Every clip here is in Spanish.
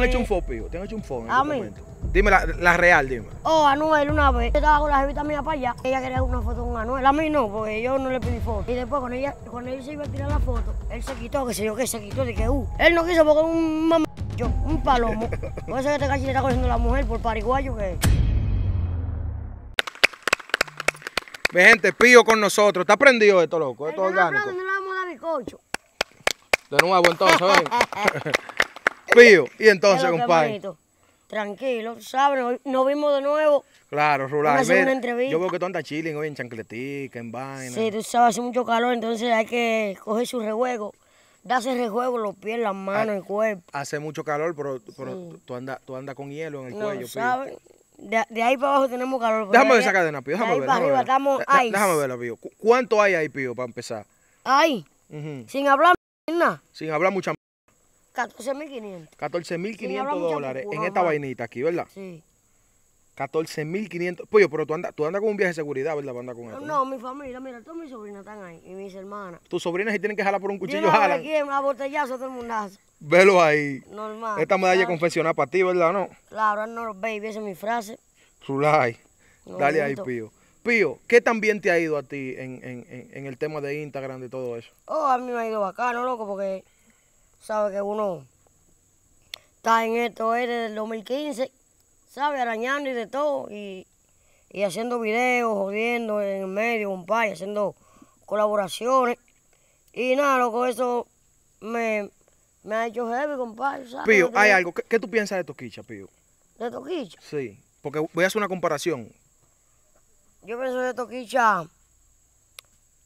han eh, hecho un fopio? hecho un en este momento? Dime la, real, dime. Oh, Anuel, una vez. Yo estaba con la jevita mía para allá. Ella quería una foto con Anuel. A mí no, porque yo no le pedí foto. Y después, cuando ella, se iba a tirar la foto, él se quitó, que se yo, que se quitó, de que uh, Él no quiso porque un mamá, un palomo. Por eso que este cachito está cogiendo la mujer por pariguayo que Mi gente, Pío con nosotros. Está prendido esto, loco. Esto orgánico. No le vamos a dar no, De nuevo, entonces, no Pío, y entonces, compadre. Tranquilo, ¿sabes? Nos, vimos de nuevo. Claro, entrevista. Yo veo que tú andas chilling hoy en chancletica, en vaina. Sí, tú sabes, hace mucho calor, entonces hay que coger su rejuego. Darse rejuego los pies, las ah, manos, el cuerpo. Hace mucho calor, pero, tú andas tú con hielo en el cuello, ¿sabes? De, de, ahí para abajo tenemos calor. Déjame ver esa cadena, Pío. Déjame de ahí arriba estamos Déjame verla, Pío. ¿Cuánto hay ahí, Pío, para empezar? Ahí. Sin hablar nada. Sin hablar mucha 14.500. 14.500 dólares en esta vainita aquí, ¿verdad? Sí. 14.500. Pues yo, pero tú andas tú andas con un viaje de seguridad, ¿verdad? con no, mi familia, mira, todas mis sobrinas están ahí y mis hermanas. Tus sobrinas si tienen que jalar por un cuchillo, jala jalan. Aquí, a botellazo todo el mundazo. Velo ahí. Normal. Esta medalla claro. confesional para ti, ¿verdad? ¿No? Claro, no, baby, esa es mi frase. su like Dale ahí, Pío. Pío, ¿qué tan bien te ha ido a ti en, en, en, en el tema de Instagram, de todo eso? Oh, a mí me ha ido bacano, loco, porque sabe que uno está en esto desde el 2015, sabe, arañando y de todo, y, y haciendo videos, jodiendo en el medio, compadre, haciendo colaboraciones. Y nada, loco, eso me, ha hecho heavy, compadre. Pío, hay algo. ¿Qué, ¿Qué, tú piensas de Toquicha, Pío? ¿De Toquicha? Sí, porque voy a hacer una comparación. Yo pienso de Toquicha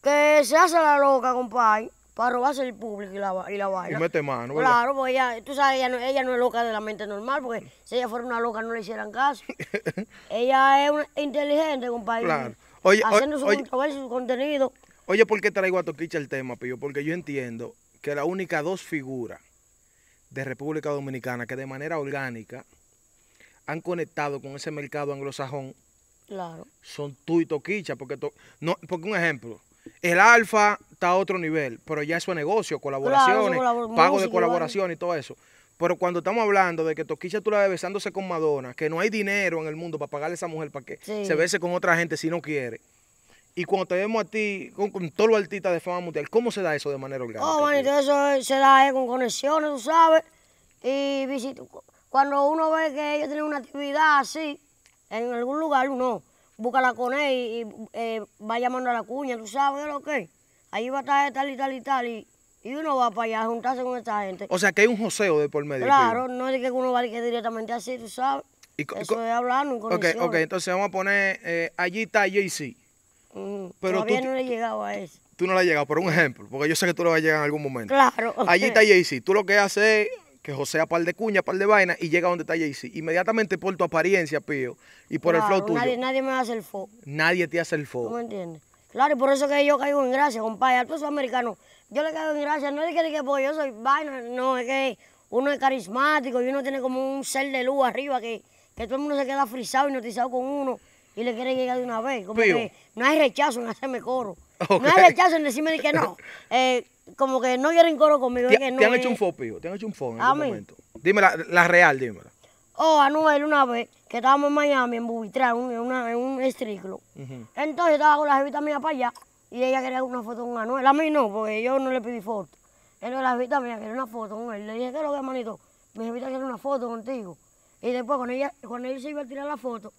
que se hace la loca, compadre para robarse el público y la, y la Y mete mano, Claro, porque ella, tú sabes, ella no, es loca de la mente normal, porque mm. si ella fuera una loca no le hicieran caso. ella es inteligente, compadre. Claro. haciendo su y su contenido. Oye, ¿por qué traigo a Toquicha el tema, Pío? Porque yo entiendo que la única dos figuras de República Dominicana que de manera orgánica han conectado con ese mercado anglosajón claro. son tú y Toquicha. Porque, no, porque un ejemplo, el Alfa está a otro nivel, pero ya eso es negocio, colaboraciones, pago de colaboración y todo eso. Pero cuando estamos hablando de que Toquicha tú la ves besándose con Madonna, que no hay dinero en el mundo para pagarle a esa mujer para que se bese con otra gente si no quiere. Y cuando te vemos a ti, con, todo todos los artistas de fama mundial, ¿cómo se da eso de manera orgánica? Oh, bueno, eso se da eh, con conexiones, tú sabes. Y cuando uno ve que ellos tienen una actividad así, en algún lugar, uno búscala con él y, eh, va llamando a la cuña, tú sabes lo que Ahí va a estar tal y tal y tal y, uno va para allá a juntarse con esta gente. O sea, que hay un joseo de por medio. Claro, no es que uno va ir directamente así, tú sabes. Y, Eso hablando con okay, Ok, ok, entonces vamos a poner, eh, allí está Jay-Z. Mm, Pero Todavía tú, no le he llegado a eso. Tú no le has llegado, por un ejemplo, porque yo sé que tú le vas a llegar en algún momento. Claro. Allí está Jay-Z. Tú lo que haces que a par de cuña, par de vaina y llega donde está jay Inmediatamente por tu apariencia, Pío, y por el flow tuyo. Nadie, nadie me hace el foco. Nadie te hace el foco. ¿Cómo me entiendes? Claro, y por eso que yo caigo en gracia, compadre. A todos los americanos, yo le caigo en gracia. No es que, que porque yo soy vaina, no, es que uno es carismático y uno tiene como un ser de luz arriba que, que todo el mundo se queda frisado y notizado con uno y le quiere llegar de una vez. no hay rechazo en hacerme coro. No hay rechazo en decirme que no. Eh, como que no quieren coro conmigo. Te, te han hecho un fopio, te han hecho un fo en algún momento. Dime la, la, real, dímela. Oh, Anuel, una vez que estábamos en Miami, en Bubitra, en, un estriclo. Entonces estaba con la jevita mía para allá y ella quería una foto con Anuel. A mí no, porque yo no le pedí foto. Entonces la jevita mía quería una foto con él. Le dije, ¿qué es lo que, manito? Mi jevita quiere una foto contigo. Y después, cuando, ella, cuando él se iba a tirar la foto,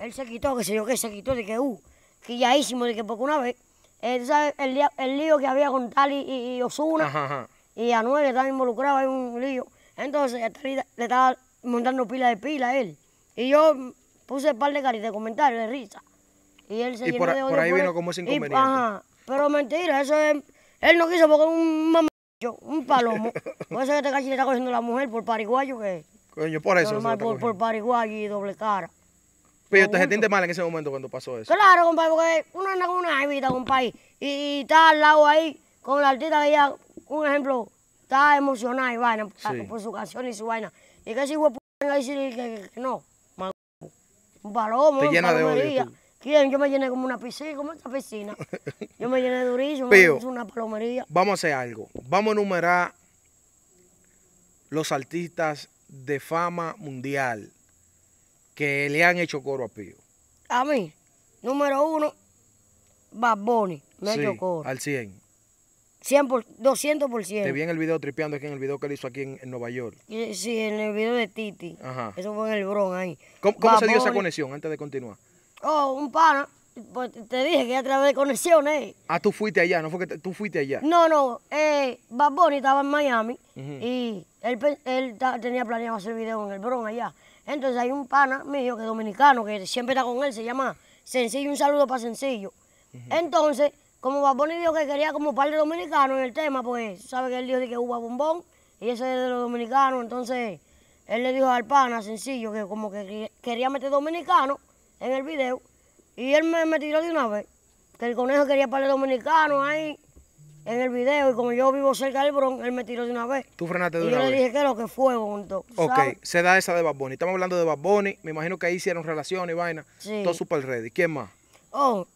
él se quitó, que sé yo qué, se quitó, de que, uh, quilladísimo, de que porque una vez eh, el, el, lío que había con Tali y, Osuna y Anuel que estaban involucrados, en un lío. Entonces le estaba montando pila de pila a él. Y yo puse un par de caritas de comentarios de risa. Y él se y llenó por, de por ahí vino como ese inconveniente. ajá, pero mentira, eso él no quiso porque un mamá, un palomo. por eso que este le está cogiendo la mujer por pariguayo que... Coño, por eso. por, por pariguayo y doble cara. Pero te sentiste mal en ese momento cuando pasó eso. Claro, compadre, porque uno anda con una jevita, compadre, y, y, está al lado ahí con la artista que un ejemplo, está emocionada y vaina ah, por su canción y su vaina. Y que si huevo venga que, no, un palomo, una palomería. de ¿Quién? Yo me llené como una piscina, como esta piscina. Yo me llené durísimo, Pío, me una palomería. Vamos a hacer algo. Vamos a enumerar los artistas de fama mundial que le han hecho coro a Pío? A mí, número uno, Baboni, me sí, hecho coro. Al 100. 100 por, 200%. Te vi en el video tripeando aquí en el video que le hizo aquí en, Nueva York. Sí, en el video de Titi. Ajá. Eso fue en el Bron ahí. ¿Cómo, se dio esa conexión antes de continuar? Oh, un pana. Pues, te dije que a través de conexiones. Ah, tú fuiste allá, ¿no fue que tú fuiste allá? No, no. Eh, Bad Bunny estaba en Miami y él, él tenía planeado hacer video en el Bron allá. Entonces hay un pana mío que es dominicano, que siempre está con él, se llama Sencillo, un saludo para Sencillo. Entonces, como Baboni dijo que quería como par de dominicanos en el tema, pues sabe que él dijo que hubo bombón y ese es de los dominicanos, entonces él le dijo al pana Sencillo que como que quería meter dominicano en el video y él me, me tiró de una vez, que el conejo quería par de dominicanos ahí en el video y como yo vivo cerca del bron él me tiró de una vez. Tú frenaste de una vez. yo le dije que lo que fue, junto. Ok, se da esa de baboni Bunny. Estamos hablando de baboni Me imagino que ahí hicieron relaciones y vaina. Sí. Todo super ready. ¿Quién más? Oh,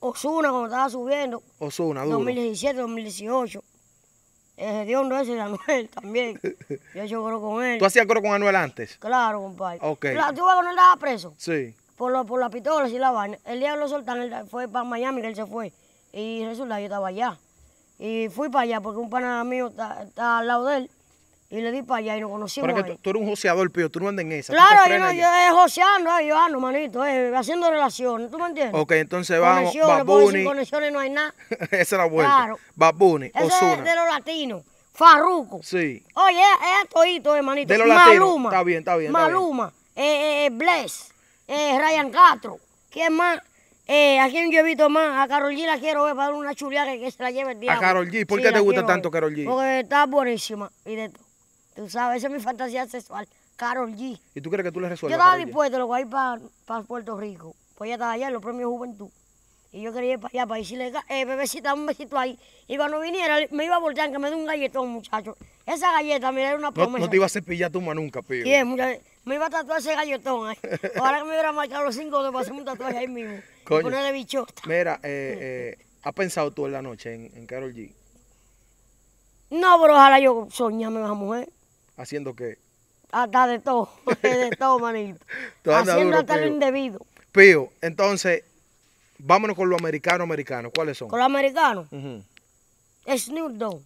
Osuna cuando estaba subiendo. Osuna, duro. 2017, 2018. El no es de Anuel también. Yo hecho coro con él. ¿Tú hacías coro con Anuel antes? Claro, compadre. Ok. claro ¿Tú vas con él estaba preso? Sí. Por, lo, por las pistolas y la vaina. El día lo soltaron, él fue para Miami, que él se fue. Y resulta que yo estaba allá. Y fui para allá porque un pana mío está, al lado de él. Y le di para allá y nos conocimos. Pero que tú, eres un joseador, pío, tú no andas en esa. Claro, yo, no, yo joseando, yo ando, manito, eh, haciendo relaciones, ¿tú me entiendes? Ok, entonces vamos, Bad sin conexiones no hay nada. esa es buena. vuelta. Claro. Babuni, Eso es de los latinos. Farruco. Sí. Oye, es, hitos, hermanito. Eh, de los Maluma. Está bien, está bien. Maluma, eh, eh, eh, Bless, eh, Ryan Castro. ¿Quién más? Eh, ¿A quién yo más? A Carol G la quiero ver para dar una chuleada que, se la lleve el día. ¿A Carol G? ¿Por qué te gusta tanto Carol G? Porque está buenísima y de Tú sabes, esa es mi fantasía sexual. Carol G. ¿Y tú crees que tú le resuelves? Yo estaba dispuesto, lo voy a ir para Puerto Rico. Pues ya estaba allá en los premios Juventud. Y yo quería ir para allá para decirle, eh, bebecita, un besito ahí. Y cuando viniera, me iba a voltear que me dé un galletón, muchacho. Esa galleta, mira, era una promesa. No, te iba a cepillar tu mano nunca, pío. Sí, me iba a tatuar ese galletón ahí. Ahora que me hubiera marcado los cinco, te hacer un tatuaje ahí mismo. Coño. Mira, eh, eh, ¿has pensado tú en la noche en, Carol G? No, pero ojalá yo soñame a mujer. ¿Haciendo qué? Hasta de todo, de todo, manito. Haciendo hasta lo indebido. Pío, entonces, vámonos con lo americano, americanos. ¿Cuáles son? Con los americanos. Snoop Dogg.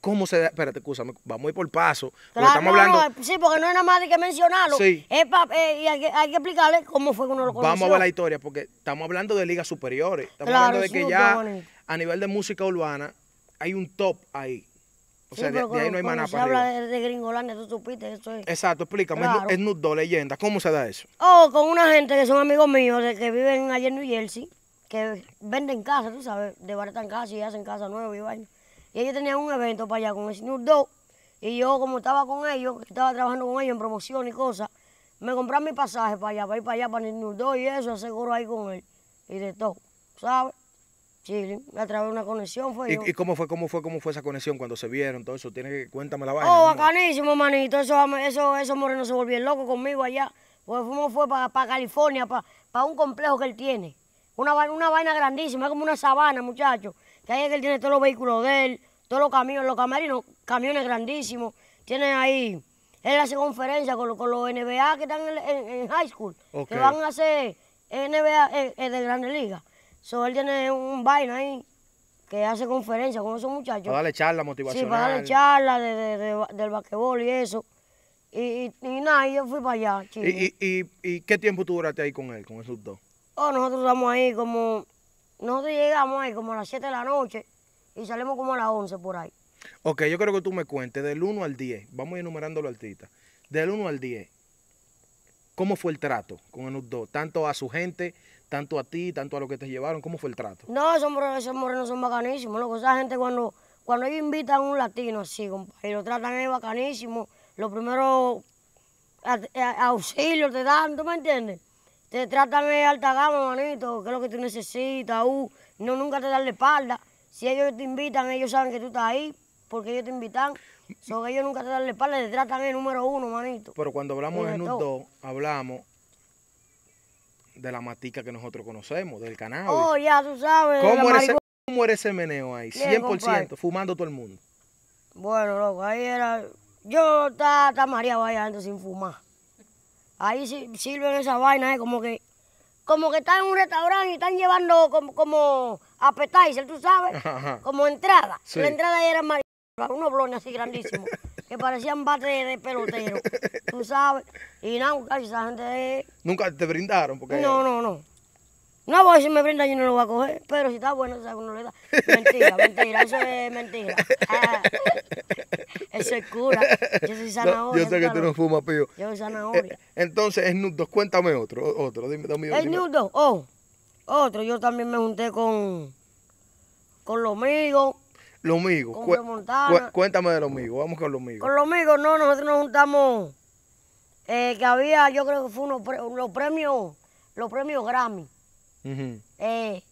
¿Cómo se da? Espérate, escúchame, vamos a ir por paso. Claro, estamos sí, porque no es nada más de que mencionarlo. Sí. Eh, y hay que, hay que, explicarle cómo fue que uno lo conoció. Vamos a ver la historia, porque estamos hablando de ligas superiores. Estamos claro, hablando de que ya a nivel de música urbana hay un top ahí. O sea, de, ahí no hay maná para habla de, de tú supiste, eso es. Exacto, explícame, es Nudo leyenda, ¿cómo se da eso? Oh, con una gente que son amigos míos, de que viven allá en New Jersey, que venden casa, tú sabes, de casa y hacen casa nueva y y ellos tenían un evento para allá con el Snoop Y yo, como estaba con ellos, estaba trabajando con ellos en promoción y cosas, me compré mi pasaje para allá, para ir para allá, para el Snoop y eso, coro ahí con él. Y de todo, ¿sabes? Sí, me través una conexión fue ¿Y, cómo fue, cómo fue, cómo fue esa conexión cuando se vieron, todo eso? Tiene que, cuéntame la vaina. Oh, bacanísimo, manito. Esos eso, eso morenos se volvió loco conmigo allá. Porque fuimos fue para, para California, para, para un complejo que él tiene. Una, una vaina grandísima, es como una sabana, muchachos que ahí que él tiene todos los vehículos de él, todos los camiones, los camarinos, camiones grandísimos, tiene ahí, él hace conferencias con, con, los NBA que están en, high school, que van a hacer NBA eh, eh, de Grandes Ligas. So, él tiene un vaina ahí que hace conferencias con esos muchachos. Para darle charla motivación. Sí, para darle charla del basquetbol y eso. Y, y, nada, yo fui para allá. ¿Y, y, qué tiempo tú duraste ahí con él, con esos dos? Oh, nosotros estamos ahí como nosotros llegamos ahí como a las 7 de la noche y salimos como a las 11 por ahí. Ok, yo creo que tú me cuentes del 1 al 10. Vamos enumerando ir los Del 1 al 10, ¿cómo fue el trato con los dos? Tanto a su gente, tanto a ti, tanto a lo que te llevaron. ¿Cómo fue el trato? No, esos morenos, son bacanísimos. Esa gente cuando, cuando ellos invitan a un latino así, compadre, y lo tratan ahí bacanísimo, los primeros eh, auxilios te dan, ¿tú me entiendes? Te tratan de alta gama, manito, que es lo que tú necesitas, uh, no nunca te dan la espalda. Si ellos te invitan, ellos saben que tú estás ahí, porque ellos te invitan. ellos nunca te dan la espalda, te tratan el número uno, manito. Pero cuando hablamos de Snoop dos, hablamos de la matica que nosotros conocemos, del canal. Oh, ya tú sabes. ¿Cómo, eres ese, era ese meneo ahí? 100%, fumando todo el mundo. Bueno, loco, ahí era. Yo estaba mareado ahí adentro sin fumar. Ahí sirven esa vaina, eh, como que como que están en un restaurante y están llevando como, como tú sabes, como entrada. La entrada era mayor, unos blones así grandísimos, que parecían bate de, pelotero, tú sabes. Y nada, esa gente ¿Nunca te brindaron? Porque... No, no, no. No, voy si me prenda yo no lo voy a coger, pero si está bueno, sea, uno le da. Mentira, mentira, eso es mentira. Ah, eso es cura. Yo soy zanahoria. yo sé que tú no fumas, pío. Yo soy eh, zanahoria. Eh, entonces, nudo. cuéntame otro, otro, dime, dame, El nudo. oh, otro, yo también me junté con, con los amigos. Los amigos, con cuéntame de los amigos, vamos con los amigos. Con los amigos, no, nosotros nos juntamos, eh, que había, yo creo que fue uno, los premios, los premios Grammy. Eh,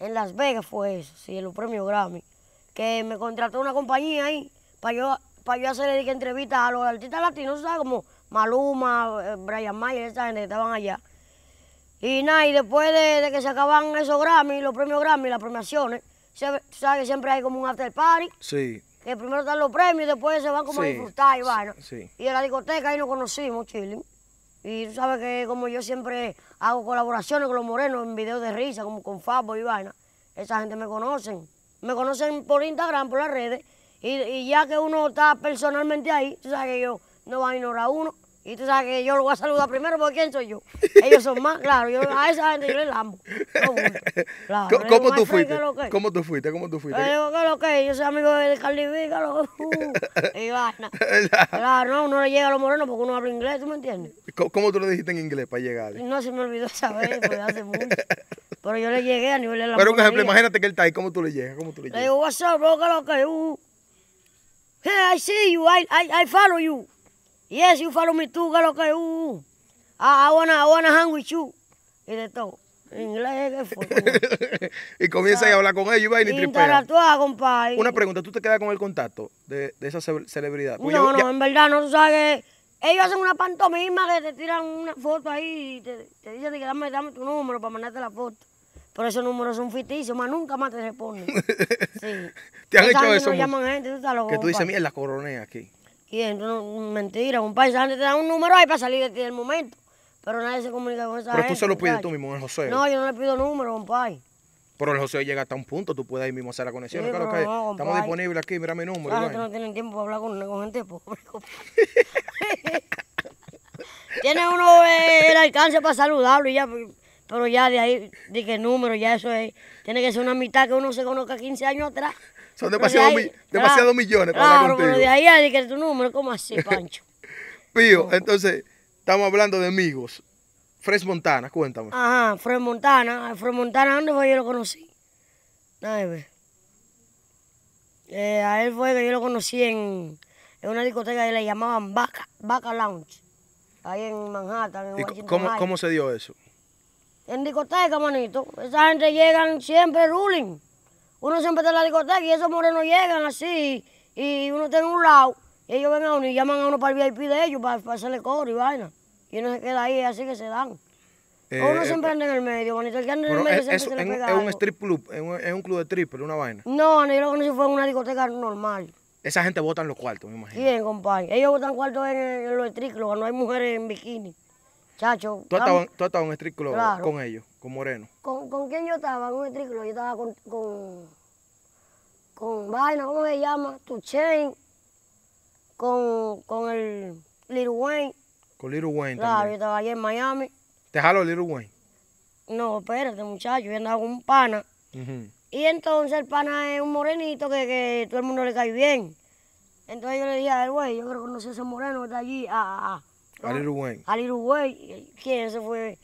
en Las Vegas fue eso, sí, en los premios Grammy. Que me contrató una compañía ahí para yo, para yo hacer entrevistas a los artistas latinos, ¿sabes? Como Maluma, eh, Brian Mayer, esa gente que estaban allá. Y nada, y después de, que se acaban esos Grammy, los premios Grammy, las premiaciones, sabes que siempre hay como un after party. Sí. Que primero están los premios y después se van como a disfrutar y van. Sí. Y en la discoteca ahí nos conocimos, chile y tú sabes que como yo siempre hago colaboraciones con los morenos en videos de risa, como con Fabo y vaina, esa gente me conocen. Me conocen por Instagram, por las redes. Y, ya que uno está personalmente ahí, tú sabes que yo no va a ignorar a uno. Y tú sabes que yo lo voy a saludar primero porque quién soy yo. Ellos son más, claro. Yo, a esa gente yo les amo. claro, ¿Cómo, tú fuiste? ¿Cómo tú fuiste? ¿Cómo tú fuiste? Yo lo que? Yo soy amigo de Cali B, uh, Y Claro, no, uno le llega a los morenos porque uno habla inglés, ¿tú me entiendes? ¿Cómo, tú lo dijiste en inglés para llegar? No, se me olvidó saber, porque hace mucho. Pero yo le llegué a nivel de la Pero un ejemplo, imagínate que él está ahí, ¿cómo tú le llegas? ¿Cómo tú le digo, what's up, bro, que lo que? Uh, hey, I see you, I, I, I follow you. Yes, you follow me too, lo que uh. ah, I wanna, I wanna hang with you. Uh, y de todo. En inglés, que fue? y comienza a hablar con ellos y va y Interactúa, compadre. Una pregunta, ¿tú te quedas con el contacto de, de esa celebridad? Pues no, no, en verdad, no, tú sabes que ellos hacen una pantomima que te tiran una foto ahí y te, te dicen que dame, dame tu número para mandarte la foto. Pero esos números son ficticios, más nunca más te responden. Sí. ¿Te han hecho eso? gente, tú loco, que tú dices, mira, la coronea aquí. Y mentira, compadre, esa gente te da un número ahí para salir del momento. Pero nadie se comunica con esa Pero gente. Pero tú se lo pides tú mismo, el José. No, yo no le pido número, compadre. Pero el José llega hasta un punto, tú puedes ahí mismo hacer la conexión. estamos disponibles aquí, mira mi número. no tienen tiempo para hablar con, gente pobre, Tiene uno el alcance para saludarlo y ya, pero ya de ahí, de el número, ya eso es. Tiene que ser una mitad que uno se conozca 15 años atrás. Son demasiados ah, millones para hablar contigo. Pero de ahí hay que tu número, ¿cómo así, Pancho? Pío, entonces, estamos hablando de amigos. Fres Montana, cuéntame. Ajá, Fres Montana. Ah, Fres Montana, ¿dónde fue que yo lo conocí? Nadie ve. Eh, a él fue que yo lo conocí en, en una discoteca que le llamaban Vaca, Vaca Lounge, ahí en Manhattan, en ¿Y Washington cómo, ¿Cómo se dio eso? En discoteca, manito. Esa gente llegan siempre ruling uno siempre está en la discoteca y esos morenos llegan así y uno está en un lado y ellos ven a uno y llaman a uno para el VIP de ellos para, hacerle coro y vaina. Y uno se queda ahí, así que se dan. Eh, uno siempre eh, anda en el medio, bonito. El que anda en el medio es, siempre se le pega es un strip club, es un, club de triple, una vaina. No, no, yo lo conocí fue en una discoteca normal. Esa gente vota en los cuartos, me imagino. Bien, compadre. Ellos votan cuartos en, los strip clubs, no hay mujeres en bikini. Chacho. ¿Tú has estado en un strip club con ellos? ¿Con Moreno? ¿Con, con quién yo estaba? Con un triclo. Yo estaba con, con, Vaina, ¿cómo se llama? Tuchain, con, con el Lil Wayne. Con Lil Wayne Claro, yo estaba allí en Miami. ¿Te jaló Lil Wayne? No, espérate, muchacho, yo andaba con un pana. Y entonces el pana es un morenito que, que, todo el mundo le cae bien. Entonces yo le dije a él, güey, yo creo que conocí a ese moreno que está allí, a... a, Lil Wayne. A Lil Wayne. ¿Quién? se fue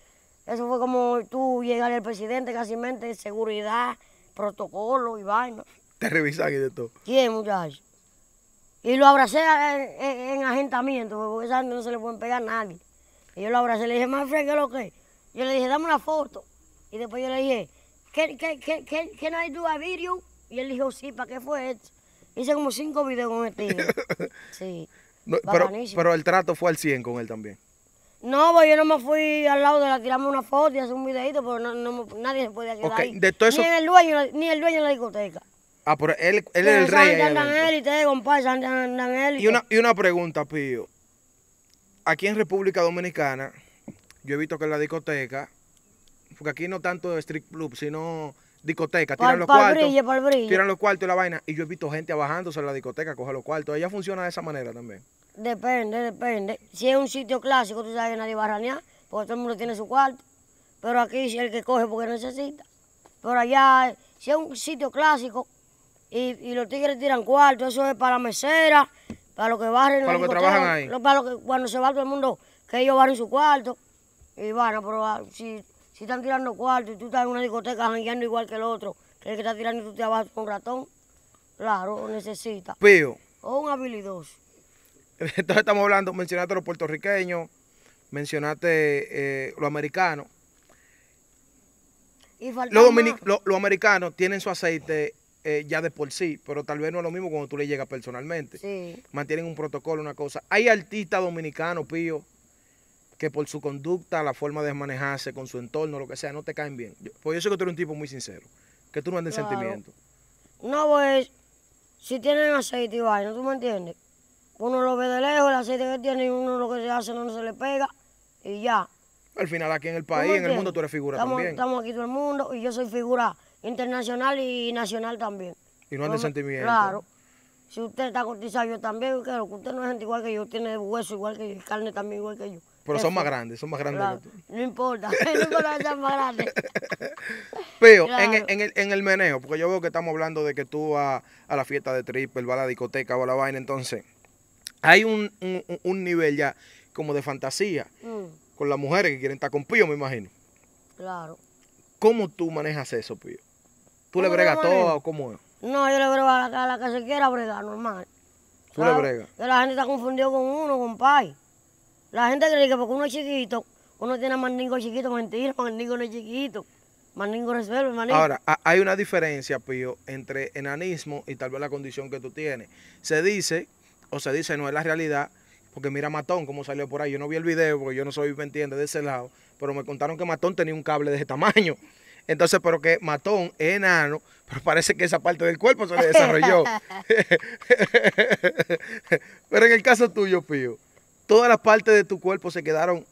eso fue como tú llegar al presidente, casi mente, seguridad, protocolo y vaina. ¿Te revisan y de todo? ¿Quién, muchachos. Y lo abracé en, en, agentamiento, porque esa no se le pueden pegar a nadie. Y yo lo abracé, le dije, más ¿qué que lo que? Yo le dije, dame una foto. Y después yo le dije, ¿qué, qué, do a video? Y él dijo, sí, ¿para qué fue esto? Hice como cinco videos con este. sí. pero, pero el trato fue al 100 con él también. No, pues yo no me fui al lado de la tirarme una foto y hacer un videito, pero no, no, nadie se puede quedar ahí. ni, el dueño, ni el dueño de la discoteca. Ah, pero él, él es el rey. compadre, Y una, y una pregunta, Pío. Aquí en República Dominicana, yo he visto que en la discoteca, porque aquí no tanto de strip club, sino discoteca, tiran los cuartos. tiran los cuartos y la vaina. Y yo he visto gente bajándose en la discoteca, coge los cuartos. Ella funciona de esa manera también. Depende, depende. Si es un sitio clásico, tú sabes que nadie va a ranear, porque todo el mundo tiene su cuarto. Pero aquí si el que coge porque necesita. Pero allá, si es un sitio clásico y, los tigres tiran cuarto, eso es para la mesera, para los que barren. Para los que trabajan ahí. Para que cuando se va todo el mundo, que ellos barren su cuarto. Y bueno, pero ah, si, si están tirando cuarto y tú estás en una discoteca jangueando igual que el otro, que el que está tirando y tú te abajo con ratón, claro, necesita. Pío. O un habilidoso. Entonces estamos hablando, mencionaste a los puertorriqueños, mencionaste eh, los americanos. los, americanos tienen su aceite eh, ya de por sí, pero tal vez no es lo mismo cuando tú le llegas personalmente. Sí. Mantienen un protocolo, una cosa. Hay artistas dominicanos, Pío, que por su conducta, la forma de manejarse con su entorno, lo que sea, no te caen bien. Yo, pues yo sé que tú eres un tipo muy sincero, que tú no andes en sentimiento. No, pues, si tienen aceite y ¿no ¿tú me entiendes? Uno lo ve de lejos, el aceite que tiene, y uno lo que se hace no se le pega, y ya. Al final aquí en el país, en el mundo tú eres figura también. Estamos aquí todo el mundo y yo soy figura internacional y nacional también. Y no es de sentimiento. Claro. Si usted está cotizado, yo también, claro, que usted no es gente igual que yo, tiene hueso igual que yo, carne también igual que yo. Pero son más grandes, son más grandes que No importa, no más grandes. Pero en, el, en, el, en, el, meneo, porque yo veo que estamos hablando de que tú vas a la fiesta de triple, vas a la discoteca o a la vaina, entonces hay un, un, nivel ya como de fantasía mm. con las mujeres que quieren estar con Pío, me imagino. Claro. ¿Cómo tú manejas eso, Pío? ¿Tú le bregas todo o cómo es? No, yo le brego a la, a la que se quiera bregar, normal. ¿Tú le ah, bregas? la gente está confundida con uno, con pai. La gente cree que porque uno es chiquito, uno tiene mandingo chiquito, mentira, mandingo no es chiquito. Mandingo resuelve, ningo. Ahora, hay una diferencia, Pío, entre enanismo y tal vez la condición que tú tienes. Se dice o se dice no es la realidad, porque mira Matón cómo salió por ahí. Yo no vi el video porque yo no soy, ¿me entiende De ese lado, pero me contaron que Matón tenía un cable de ese tamaño. Entonces, pero que Matón es enano, pero parece que esa parte del cuerpo se le desarrolló. pero en el caso tuyo, Pío, todas las partes de tu cuerpo se quedaron.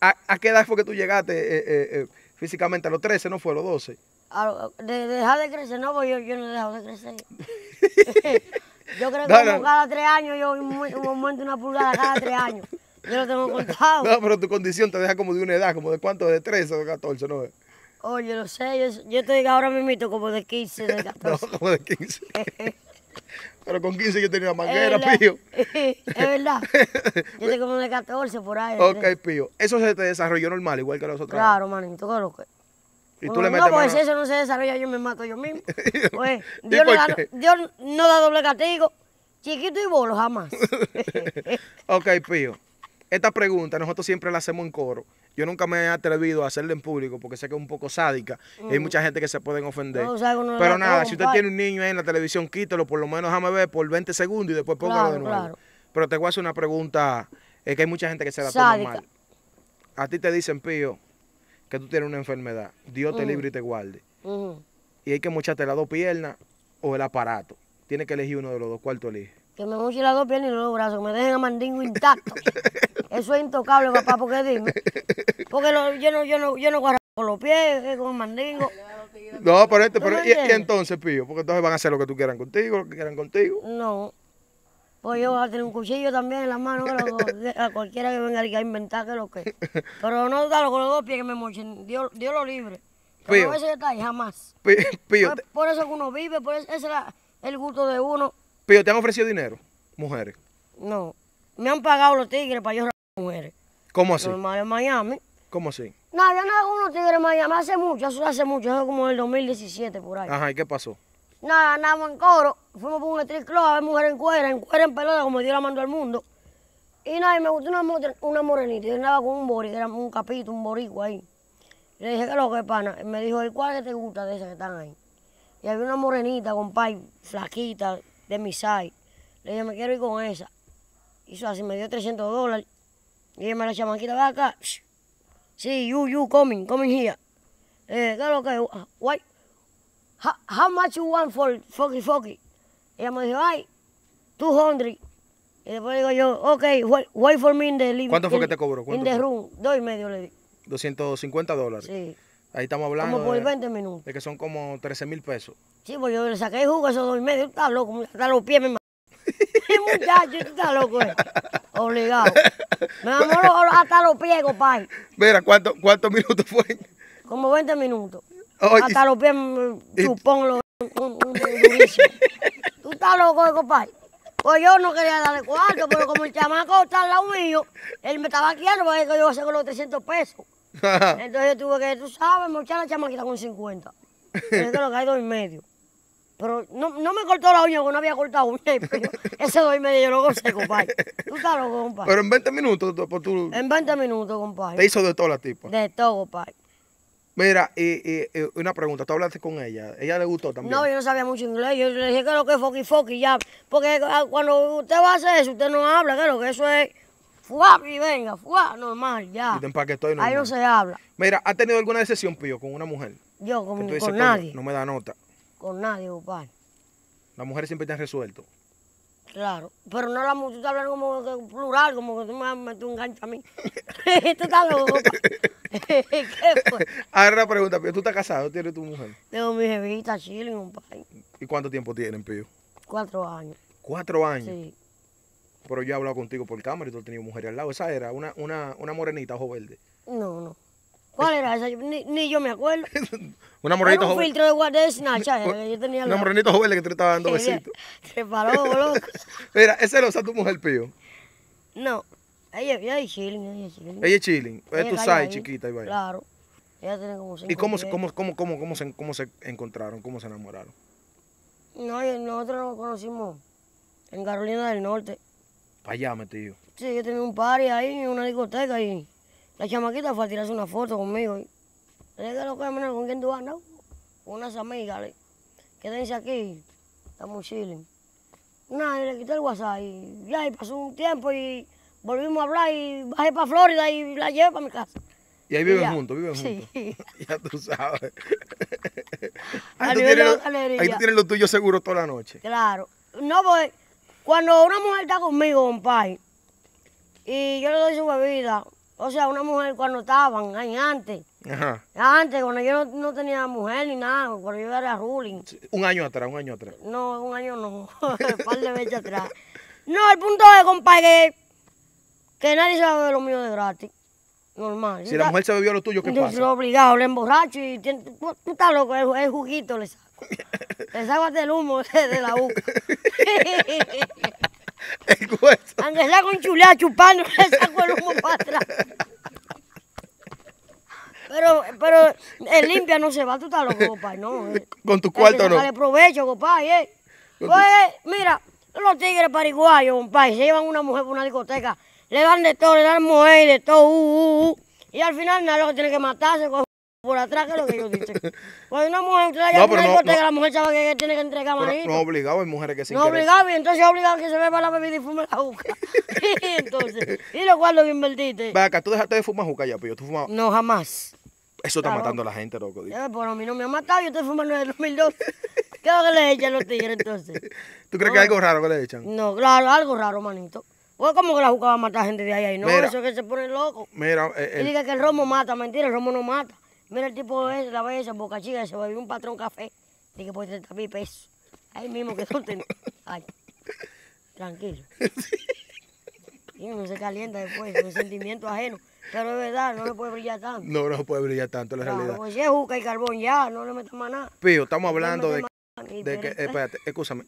¿A, qué edad fue que tú llegaste eh, eh, eh, físicamente? ¿A los 13, no fue? ¿A los 12? Ah, Deja de, dejar de crecer, no, voy yo, yo no he dejado de crecer. Yo creo que cada tres años yo aumento una pulgada cada tres años. Yo lo tengo cortado. No, pero tu condición te deja como de una edad, como de cuánto, de 13 o de 14, ¿no? Oye, lo sé, yo, yo estoy ahora mismo como de 15, de 14. No, como de 15. pero con 15 yo tenía una manguera, Pío. es verdad. Yo estoy como de 14 por ahí. Ok, Pío. Eso se te desarrolló normal, igual que los otros. Claro, manito, claro lo que. Y tú le no, pues eso no se desarrolla, yo me mato yo mismo. Dios, no da, doble castigo. Chiquito y bolo, jamás. ok, Pío. Esta pregunta nosotros siempre la hacemos en coro. Yo nunca me he atrevido a hacerla en público porque sé que es un poco sádica y hay mm. mucha gente que se pueden ofender. Pero nada, si usted tiene un niño ahí en la televisión, quítelo, por lo menos déjame ver por 20 segundos y después póngalo de nuevo. Pero te voy a hacer una pregunta, es eh, que hay mucha gente que se la toma mal. A ti te dicen, Pío, que tú tienes una enfermedad, Dios te libre y te guarde. Y hay que mocharte las dos piernas o el aparato. Tienes que elegir uno de los dos. ¿Cuál tú eliges? Que me moche las dos piernas y los dos brazos, que me dejen a mandingo intacto. Eso es intocable, papá, porque dime. Porque yo no, yo no, yo no guardo con los pies, eh, con mandingo. No, pero, este, pero y, entonces, Pío, porque entonces van a hacer lo que tú quieran contigo, lo que quieran contigo. No. Pues yo voy a tener un cuchillo también en la mano, a cualquiera que venga a inventar que lo que. Pero no darlo con los dos pies que me mochen, Dios, lo libre. Pero está ahí, jamás. Pío, pues Por, eso que uno vive, por eso, ese era el gusto de uno. Pío, ¿te han ofrecido dinero, mujeres? No. Me han pagado los tigres para yo mujeres. ¿Cómo así? en Miami. ¿Cómo así? No, yo no hago unos tigres en Miami hace mucho, hace mucho, eso es como el 2017 por ahí. Ajá, ¿y qué pasó? nada, andamos en coro, fuimos por un street club a ver mujeres en cuera, en cuera en pelada como Dios la mandó al mundo. Y nada, y me gustó una, una morenita, yo andaba con un bori, que era un capito, un borico ahí. Y le dije, ¿qué es lo que pana? Y me dijo, ¿y cuál que te gusta de esas que están ahí? Y había una morenita, con flaquita, de Misai. Le dije, me quiero ir con esa. Hizo así, me dio 300 dólares. Y ella me la chamaquita, va acá. Sí, you, you, coming, coming here. Le dije, ¿qué es lo que? Guay how, much you want for Foki Foki? Ella me dijo, ay, 200. Y después digo yo, ok, wait, for me in the living. ¿Cuánto fue que te cobró? In the room, dos y medio le di. 250 dólares. Sí. Ahí estamos hablando. Como por de, 20 minutos. De que son como 13 mil pesos. Sí, pues yo le saqué jugo a esos dos y medio. Está loco, hasta los pies, mi muchacho, tú estás loco, eh. Obligado. Me amor hasta los pies, compadre. Mira, ¿cuántos cuánto minutos fue? Como 20 minutos. Hasta los pies, chupón, lo, durísimo. Tú estás loco, compadre. Pues yo no quería darle cuarto, pero como el chamaco está al lado mío, él me estaba quieto que yo iba a hacer con los 300 pesos. Entonces yo tuve que, tú sabes, me el la chamaquita con 50. Entonces lo que hay dos y medio. Pero no, no, me cortó la uña, porque no había cortado uña. Pero ese dos y medio yo lo gocé, compadre. Tú estás loco, compadre. Pero en 20 minutos, por En 20 minutos, compadre. Te hizo de todo la tipa. De todo, compadre. Mira, y, y, una pregunta, tú hablaste con ella, ¿ella le gustó también? No, yo no sabía mucho inglés, yo le dije que lo que es foqui foqui ya, porque ah, cuando usted va a hacer eso, usted no habla, que lo que eso es fuá y venga, fuá, normal, ya. Ahí no se habla. Mira, ¿ha tenido alguna decepción, Pío, con una mujer? Yo, con, con nadie. No me da nota. Con nadie, papá. Las mujeres siempre te han resuelto. Claro, pero no la mucho, tú estás como que plural, como que tú me, me un gancho a mí. Esto está loco. ¿Qué fue? Ahora una pregunta, Pío, ¿tú estás casado? ¿Tienes tu mujer? Tengo mi jevita, chile, en un país. ¿Y cuánto tiempo tienen, Pío? Cuatro años. ¿Cuatro años? Sí. Pero yo he hablado contigo por cámara y tú has tenido mujeres al lado. ¿Esa era una, una, una morenita ojo verde? No, no. ¿Cuál era esa? Ni, yo me acuerdo. una morenita joven. un filtro de, de Snapchat. que yo tenía una morenita joven que te estaba dando besitos. Se paró, boludo. Mira, ¿esa era tu mujer, Pío? No. Ella, es chilling. Ella es chilling. Ella es chilling. Es tu sai chiquita. vaya. Claro. Ella tiene como ¿Y cómo, cómo, cómo, cómo, cómo, se, cómo se encontraron? ¿Cómo se enamoraron? No, nosotros nos conocimos en Carolina del Norte. Para allá, metido. Sí, yo tenía un party ahí, una discoteca ahí. La chamaquita fue a tirarse una foto conmigo. le dije, lo ¿con quién tú andas? con unas amigas. Le, quédense aquí, estamos chillin'. Nada, le quité el WhatsApp. Y ya, y pasó un tiempo y volvimos a hablar y bajé para Florida y la llevé para mi casa. Y ahí viven juntos, viven juntos. Sí. ya tú sabes. ahí, tú tienes lo, ahí tú tienes lo tuyo seguro toda la noche. Claro. No, pues, cuando una mujer está conmigo, compadre, y yo le doy su bebida, o sea, una mujer cuando estaban ahí antes. Antes, cuando yo no, no, tenía mujer ni nada, cuando yo era ruling. Un año atrás, un año atrás. No, un año no, un par de veces atrás. No, el punto es, compadre, que nadie sabe de lo mío de gratis. Normal. Si la mujer se bebió lo tuyo, ¿qué pasa? Yo obligado, le emborracho y tú, estás loco, el, juguito le saco. le saco hasta el humo de la boca. El la Aunque con chulea chupando, le saco el humo para atrás. Pero, pero el eh, limpia no se va, tú estás loco, compadre, no. Eh. Con tu cuarto, ¿no? Dale provecho, compadre, ¿eh? Pues, mira, los tigres pariguayos, compadre, se llevan una mujer por una discoteca, le dan de todo, le dan mujer, de todo, uh, uh, uh. y al final nada, lo que tiene que matarse, por atrás, que es lo que yo dije. pues una mujer entra ya no, una hipoteca, la mujer sabe que tiene que entregar manito. No obligado, hay mujeres que sí. No querer. obligado, y entonces obligado que se beba la bebida y fume la juca. y entonces, y lo cual lo invertiste. Ve acá, tú dejaste de fumar juca ya, pero pues? tú fumabas. No, jamás. Eso está matando a la gente, loco. Eh, a mí no me ha matado, yo estoy fumando desde el 2002 ¿Qué es lo que le echan los tigres entonces? ¿Tú crees que hay algo raro que le echan? No, claro, algo raro, manito. Pues como que la juca va a matar gente de ahí, ahí. No, eso que se pone loco. Mira, él eh, y diga que el romo mata, mentira, el romo no mata. Mira el tipo de la vez esa, Boca Chica, se bebió un patrón café, dije por 30 mil pesos. Ahí mismo que tenés. Ay, tranquilo. Y uno se calienta después, un sentimiento ajeno. Pero es verdad, no le puede brillar tanto. No, no se puede brillar tanto, la claro, realidad. Pues si es juca y carbón ya, no le metas más nada. Pío, estamos hablando de, de, que, espérate, escúchame.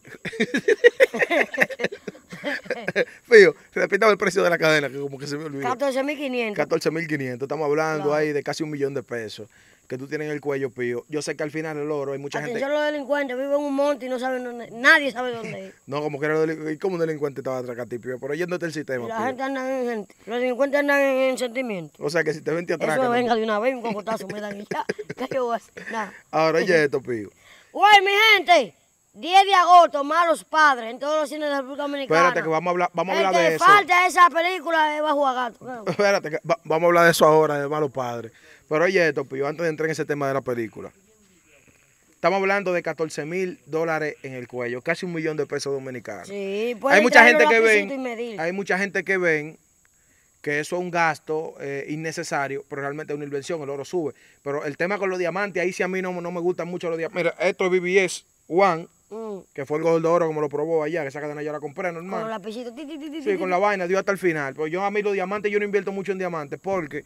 Fío, repítame el precio de la cadena, que como que se me olvidó. 14.500. 14.500, estamos hablando ahí de casi un millón de pesos que tú tienes en el cuello, Pío. Yo sé que al final el oro hay mucha gente. gente... yo los delincuentes, viven en un monte y no saben dónde, nadie sabe dónde ir. no, como que era delincuente, cómo un delincuente estaba atrás a ti, Pío? Pero yéndote el sistema, La Pío. gente anda en gente, los delincuentes andan en, sentimiento. O sea, que si te ven te atracan. Eso venga de una vez, un cocotazo me dan y ya, Ahora, oye esto, Pío. ¡Uy, mi gente, 10 de agosto, Malos Padres, en todos los cines de la República Dominicana. Espérate, que vamos a hablar, vamos a hablar de eso. falta esa película de Bajo Gato. Espérate, que vamos a hablar de eso ahora, de Malos Padres. Pero oye esto, pues, antes de entrar en ese tema de la película. Estamos hablando de 14 mil dólares en el cuello, casi un millón de pesos dominicanos. Sí, pues hay mucha gente que ven, hay mucha gente que ven que eso es un gasto eh, innecesario, pero realmente es una inversión, el oro sube. Pero el tema con los diamantes, ahí sí a mí no, no me gustan mucho los diamantes. Mira, esto es BBS Juan. Mm. Que fue el gol de oro como lo probó allá, que esa cadena yo la compré normal. Con la con la vaina, dio hasta el final. Pues yo a mí los diamantes, yo no invierto mucho en diamantes porque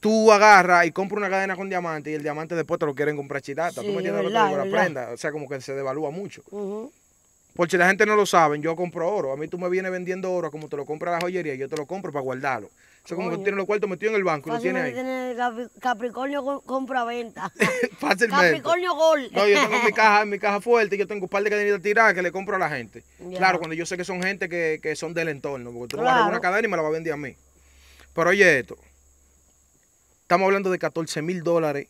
tú agarras y compras una cadena con diamante y el diamante después te lo quieren comprar chitata. tú me la prenda. O sea, como que se devalúa mucho. porque si la gente no lo sabe, yo compro oro. A mí tú me vienes vendiendo oro como te lo compra la joyería, yo te lo compro para guardarlo. O sea, como que tiene los cuartos metidos en el banco, lo tiene ahí. Tiene Capricornio compra-venta. Capricornio gol. No, yo tengo mi caja, mi caja fuerte, yo tengo un par de cadenas tiradas que le compro a la gente. Claro, cuando yo sé que son gente que, que son del entorno, porque tú claro. vas a una cadena y me la vas a vender a mí. Pero oye esto, estamos hablando de 14 mil dólares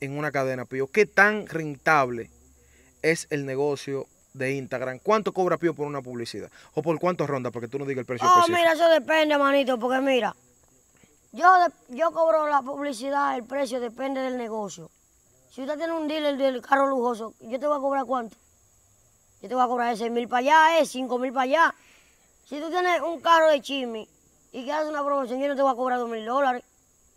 en una cadena, Pío. ¿Qué tan rentable es el negocio de Instagram, ¿cuánto cobra Pío por una publicidad? ¿O por cuánto ronda? Porque tú no digas el precio. Oh, mira, eso depende, manito, porque mira, yo, yo cobro la publicidad, el precio depende del negocio. Si usted tiene un dealer del carro lujoso, ¿yo te voy a cobrar cuánto? Yo te voy a cobrar 6 mil para allá, es eh, 5 mil para allá. Si tú tienes un carro de chisme y que haces una promoción, yo no te voy a cobrar dos mil dólares.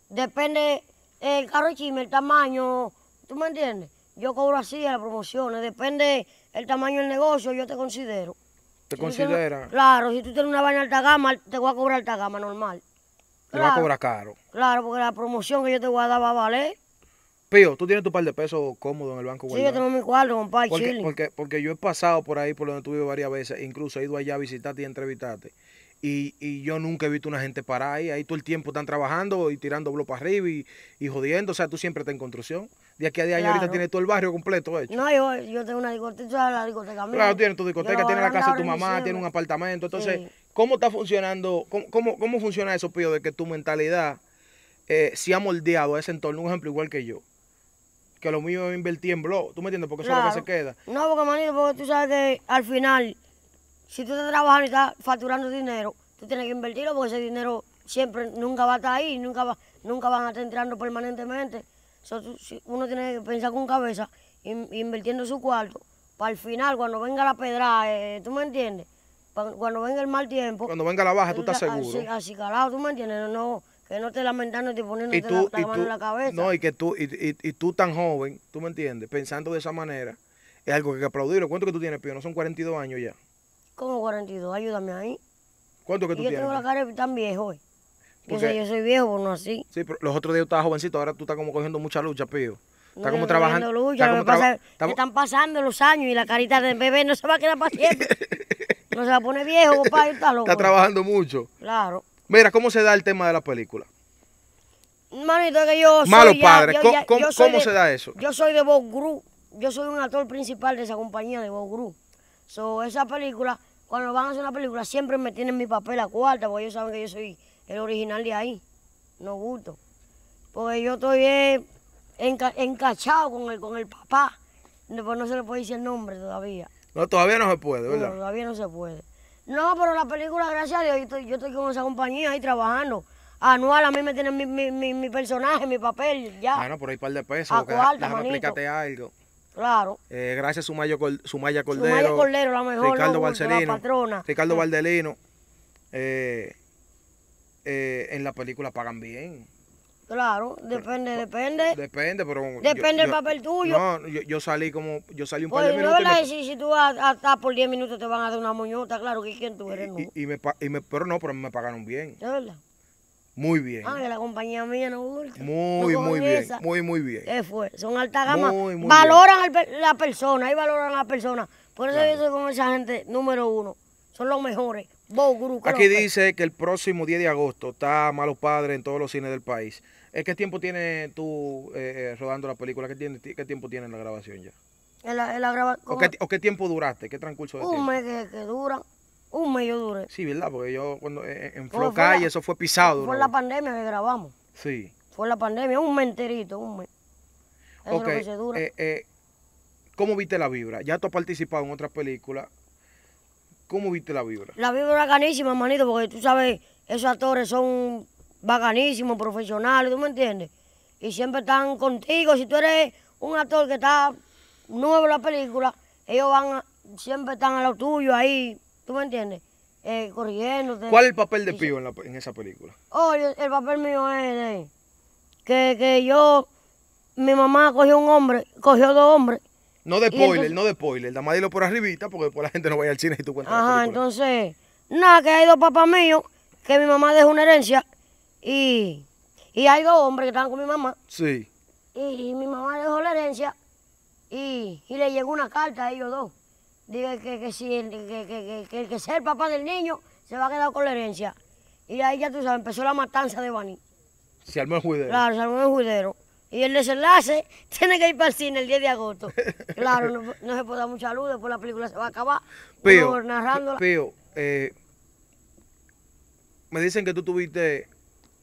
Depende eh, el carro de chisme, el tamaño, ¿tú me entiendes? Yo cobro así a las promociones, depende el tamaño del negocio, yo te considero. ¿Te considera? claro, si tú tienes una vaina alta gama, te voy a cobrar alta gama normal. Te voy a cobrar caro. Claro, porque la promoción que yo te voy a dar va a valer. Pío, tú tienes tu par de pesos cómodo en el banco. Sí, yo tengo mi cuarto, compadre, porque, Porque, porque yo he pasado por ahí, por donde tú vives varias veces. Incluso he ido allá a visitarte y entrevistarte. Y, y yo nunca he visto una gente parar ahí. Ahí todo el tiempo están trabajando y tirando bloques arriba y, y jodiendo. O sea, tú siempre estás en construcción de aquí a 10 años ahorita tiene todo el barrio completo hecho. No, yo, yo tengo una discoteca, la discoteca mía. Claro, tienes tu discoteca, tiene la casa de tu mamá, tiene un apartamento. Entonces, ¿cómo está funcionando? Cómo, cómo, funciona eso, Pío, de que tu mentalidad eh, se ha moldeado a ese entorno? Un ejemplo igual que yo. Que lo mío es invertir en blog, ¿tú me entiendes? Porque eso es lo que se queda. No, porque manito, porque tú sabes que al final, si tú estás trabajando y estás facturando dinero, tú tienes que invertirlo porque ese dinero siempre, nunca va a estar ahí, nunca, va, nunca van a estar entrando permanentemente uno tiene que pensar con cabeza, invirtiendo su cuarto, para el final, cuando venga la pedra, eh, ¿tú me entiendes? cuando venga el mal tiempo. Cuando venga la baja, tú estás seguro. Así, calado, ¿tú me entiendes? No, que no te lamentando te la, mano la cabeza. No, y que tú, y, y, tú tan joven, ¿tú me entiendes? Pensando de esa manera, es algo que aplaudir. ¿Cuánto que tú tienes, pero No son 42 años ya. como 42? Ayúdame ahí. ¿Cuánto que tú tienes? Yo tengo la cara tan viejo, hoy. Eh. Porque, yo soy viejo, pues, no así. Sí, pero los otros días estabas jovencito, ahora tú estás como cogiendo mucha lucha, pío. Está como trabajando. Están pasando los años y la carita del bebé no se va a quedar para siempre. no se va a poner viejo, papá está loco. Está trabajando mucho. Claro. Mira, ¿cómo se da el tema de la película? Manito, que yo soy. Malos padres, ¿cómo, se da eso? Yo soy de Bob Yo soy un actor principal de esa compañía de Bob Gru. So, esa película, cuando van a hacer una película, siempre me tienen mi papel a cuarta, porque ellos saben que yo soy el original de ahí, no gusto. Porque yo estoy enca encachado con el, con el papá, después pues no se le puede decir el nombre todavía. No, todavía no se puede, ¿verdad? No, todavía no se puede. No, pero la película, gracias a Dios, yo estoy, yo estoy con esa compañía ahí trabajando. Anual, a mí me tienen mi, mi, mi, mi personaje, mi papel, ya. Bueno, pero ahí par de pesos. A cuarta, déjame algo. Claro. Eh, gracias a Sumaya, Cordero. Sumaya Cordero, la mejor. Ricardo Valdelino. La patrona. Ricardo Valdelino. Eh, eh, en la película pagan bien. Claro, depende, depende. Depende, pero. Depende del papel tuyo. No, yo, salí como. Yo salí un par pues de no minutos. Si, si, tú vas hasta por 10 minutos te van a dar una moñota, claro que quién tú eres, y, no. Y, y, me, pero no, pero me pagaron bien. ¿De verdad? Muy bien. Ah, la compañía mía no Muy, muy bien. Muy, muy bien. Es fue? Son alta gama. valoran la persona, ahí valoran a la persona. Por eso yo soy con esa gente número uno. Son los mejores. Aquí dice que el próximo 10 de agosto está Malos Padres en todos los cines del país. Eh, ¿Qué tiempo tiene tú eh, eh, rodando la película? ¿Qué, tiempo tiene la grabación ya? ¿O, qué, tiempo duraste? ¿Qué transcurso de un mes que, dura. Un mes yo duré. Sí, ¿verdad? Porque yo cuando en, Flocay eso fue pisado. Fue la pandemia que grabamos. Sí. Fue la pandemia, un mes enterito, un mes. ¿Cómo viste la vibra? Ya tú has participado en otras películas ¿Cómo viste la vibra? La vibra ganísima, manito, porque tú sabes, esos actores son bacanísimos, profesionales, ¿tú me entiendes? Y siempre están contigo. Si tú eres un actor que está nuevo en la película, ellos van siempre están a lo tuyo ahí, ¿tú me entiendes? Eh, ¿Cuál es el papel de Pío en, esa película? Oh, el, papel mío es que, que yo, mi mamá cogió un hombre, cogió dos hombres, no de spoiler, no de spoiler. Nada más dilo por arribita porque después la gente no vaya al cine y tú cuentas. Ajá, entonces, nada, que hay dos papás míos, que mi mamá dejó una herencia y, y hay dos hombres que estaban con mi mamá. Sí. Y, mi mamá dejó la herencia y, y, le llegó una carta a ellos dos. Dije que, que si el que, que, que, sea el papá del niño se va a quedar con la herencia. Y ahí ya tú sabes, empezó la matanza de Bani. Se armó el juidero. Claro, se armó el juidero. Y el desenlace tiene que ir para el cine el 10 de agosto. Claro, no, se puede dar mucha luz, después la película se va a acabar. Pío, narrándola. Pío eh, me dicen que tú tuviste,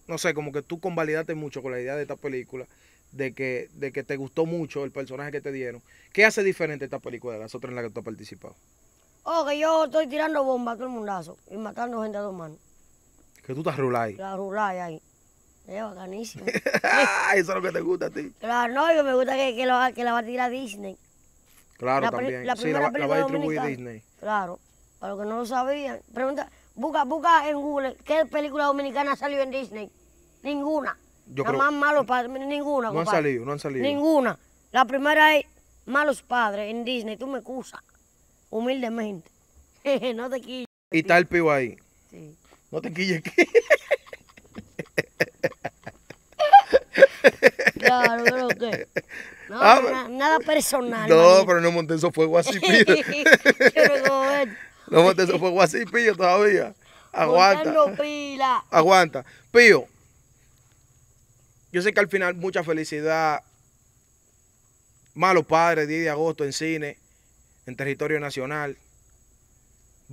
no sé, como que tú convalidaste mucho con la idea de esta película, de que, de que te gustó mucho el personaje que te dieron. ¿Qué hace diferente esta película de las otras en las que tú has participado? Oh, que yo estoy tirando bombas todo el mundazo y matando gente a dos manos. Que tú estás rulay. La rulay ahí. Es bacanísimo. Eso es lo que te gusta a ti. Claro, no, yo me gusta que, que, la va a tirar Disney. Claro, también. La sí, la, va a distribuir Disney. Claro, para los que no lo sabían. Pregunta, busca, busca en Google, ¿qué película dominicana salió en Disney? Ninguna. Nada más malos padres, ninguna. No han salido, no han salido. Ninguna. La primera es malos padres en Disney, tú me excusas. Humildemente. no te quilles. Y está el pivo ahí. Sí. No te quilles aquí. Ah, nada personal. No, pero no monté esos fuego así, pillo. no monté esos fuego así, pillo, todavía. Aguanta. Pila. Aguanta. Pío, yo sé que al final mucha felicidad. malo padre 10 de agosto en cine, en territorio nacional.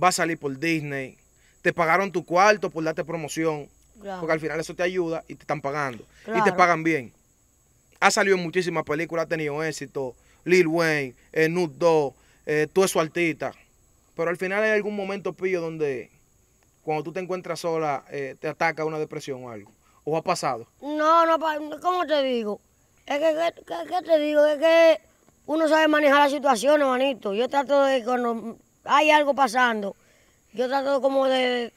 Va a salir por Disney. Te pagaron tu cuarto por darte promoción. Porque al final eso te ayuda y te están pagando. Y te pagan bien ha salido en muchísimas películas, ha tenido éxito. Lil Wayne, eh, Nude tú eh, su artista. Pero al final hay algún momento, pillo, donde cuando tú te encuentras sola, eh, te ataca una depresión o algo. ¿O ha pasado? No, no, ¿cómo te digo? Es que, que, te digo? Es que uno sabe manejar la situación, hermanito. Yo trato de, cuando hay algo pasando, yo trato como de,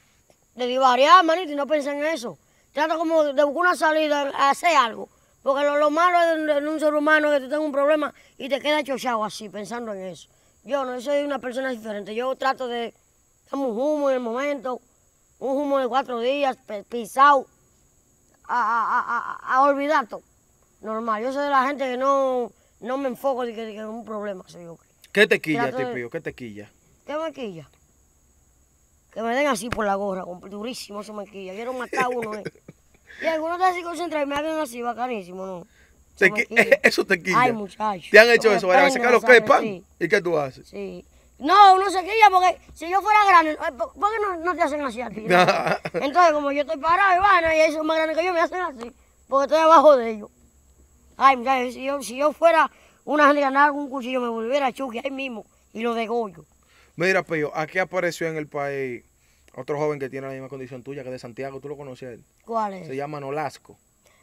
de divariar, hermanito, y no pensar en eso. Trato como de buscar una salida, hacer algo. Porque lo, malo es un, un, ser humano que tú tengas un problema y te quedas chochado así, pensando en eso. Yo no, soy una persona diferente. Yo trato de darme un humo en el momento, un humo de cuatro días, pisado, a, a, olvidar todo. Normal, yo soy de la gente que no, no me enfoco de que, un problema soy yo. ¿Qué te quilla, te ¿Qué te quilla? ¿Qué maquilla? Que me den así por la gorra, durísimo se me Quiero matar a uno. Eh. Y algunos hacen concentrar y me hacen así, bacanísimo, ¿no? eso te quita. Ay, muchachos. Te han hecho eso, a Se los que pan. ¿Y qué tú haces? Sí. No, uno se quilla porque si yo fuera grande, eh, ¿por qué no, no te hacen así a ti? Entonces, como yo estoy parado y van, y ellos más grandes que yo, me hacen así, porque estoy abajo de ellos. Ay, muchachos, si yo, si yo fuera una gente con un cuchillo, me volviera a chuque ahí mismo y lo degollo. Mira, a aquí apareció en el país otro joven que tiene la misma condición tuya, que de Santiago, ¿tú lo conoces a él? ¿Cuál es? Se llama Nolasco.